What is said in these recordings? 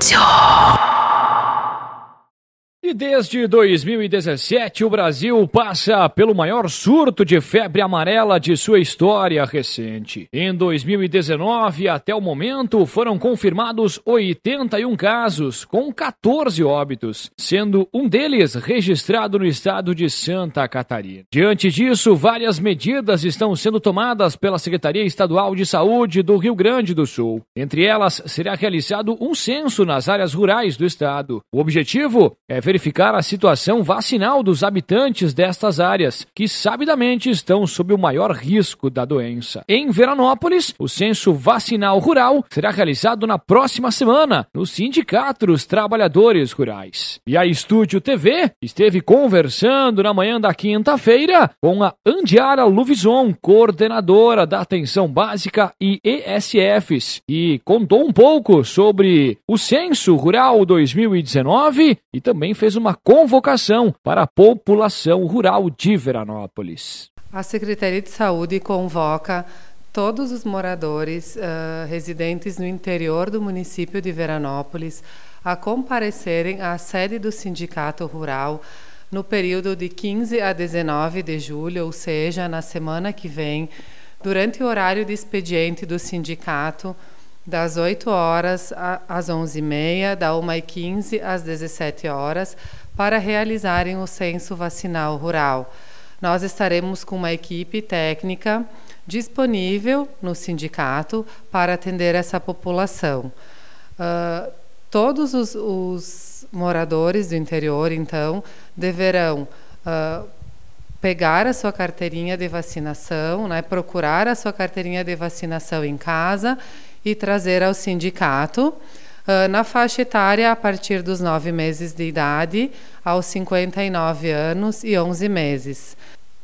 Silenzio Desde 2017, o Brasil passa pelo maior surto de febre amarela de sua história recente. Em 2019, até o momento, foram confirmados 81 casos, com 14 óbitos, sendo um deles registrado no estado de Santa Catarina. Diante disso, várias medidas estão sendo tomadas pela Secretaria Estadual de Saúde do Rio Grande do Sul. Entre elas, será realizado um censo nas áreas rurais do estado. O objetivo é verificar verificar a situação vacinal dos habitantes destas áreas, que sabidamente estão sob o maior risco da doença. Em Veranópolis, o censo vacinal rural será realizado na próxima semana no Sindicato dos Trabalhadores Rurais. E a Estúdio TV esteve conversando na manhã da quinta-feira com a Andiara Luvison, coordenadora da Atenção Básica e ESFs, e contou um pouco sobre o Censo Rural 2019 e também fez um uma convocação para a população rural de Veranópolis. A Secretaria de Saúde convoca todos os moradores uh, residentes no interior do município de Veranópolis a comparecerem à sede do Sindicato Rural no período de 15 a 19 de julho, ou seja, na semana que vem, durante o horário de expediente do sindicato das 8 horas às 11h30, da 1h15 às 17 horas, para realizarem o censo vacinal rural. Nós estaremos com uma equipe técnica disponível no sindicato para atender essa população. Uh, todos os, os, moradores do interior, então, deverão uh, pegar a sua carteirinha de vacinação, né, procurar a sua carteirinha de vacinação em casa e trazer ao sindicato ah, na faixa etária a partir dos 9 meses de idade aos 59 anos e 11 meses.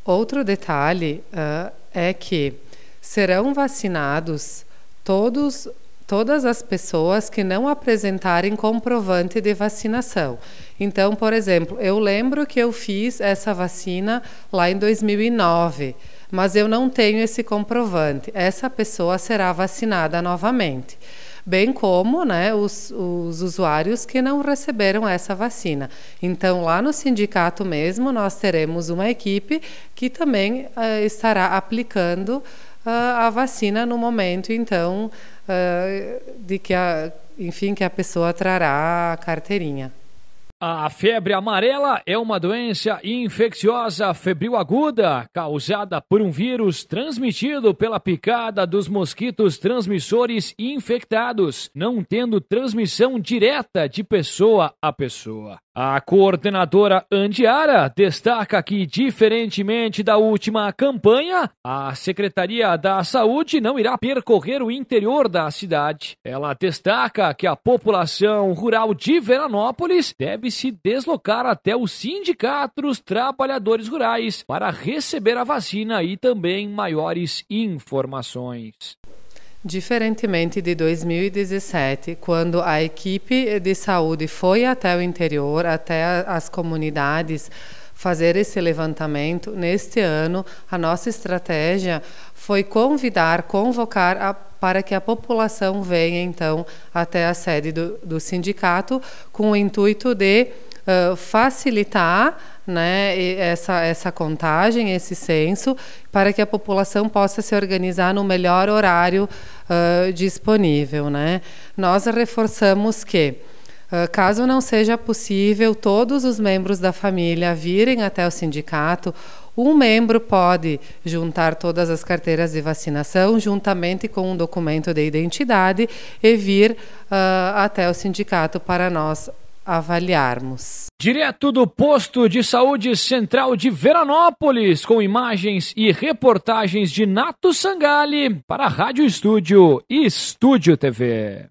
Outro detalhe uh, é que serão vacinados todos todas as pessoas que não apresentarem comprovante de vacinação. Então, por exemplo, eu lembro que eu fiz essa vacina lá em 2009 mas eu não tenho esse comprovante. Essa pessoa será vacinada novamente bem como né, os, os, usuários que não receberam essa vacina. Então, lá no sindicato mesmo, nós teremos uma equipe que também uh, estará aplicando uh, a vacina no momento, então, uh, de que a, enfim, que a pessoa trará a carteirinha. A febre amarela é uma doença infecciosa febril aguda causada por um vírus transmitido pela picada dos mosquitos transmissores infectados, não tendo transmissão direta de pessoa a pessoa. A coordenadora Andiara destaca que, diferentemente da última campanha, a Secretaria da Saúde não irá percorrer o interior da cidade. Ela destaca que a população rural de Veranópolis deve se deslocar até o Sindicato dos Trabalhadores Rurais para receber a vacina e também maiores informações. Diferentemente de 2017, quando a equipe de saúde foi até o interior, até as comunidades, fazer esse levantamento, neste ano a nossa estratégia foi convidar, convocar a, para que a população venha então até a sede do, do sindicato com o intuito de uh, facilitar né, essa, essa contagem, esse censo, para que a população possa se organizar no melhor horário uh, disponível. Né. Nós reforçamos que, uh, caso não seja possível todos os membros da família virem até o sindicato, um membro pode juntar todas as carteiras de vacinação juntamente com um documento de identidade e vir uh, até o sindicato para nós avaliarmos. Direto do posto de saúde central de Veranópolis, com imagens e reportagens de Nato Sangali para a Rádio Estúdio e Estúdio TV.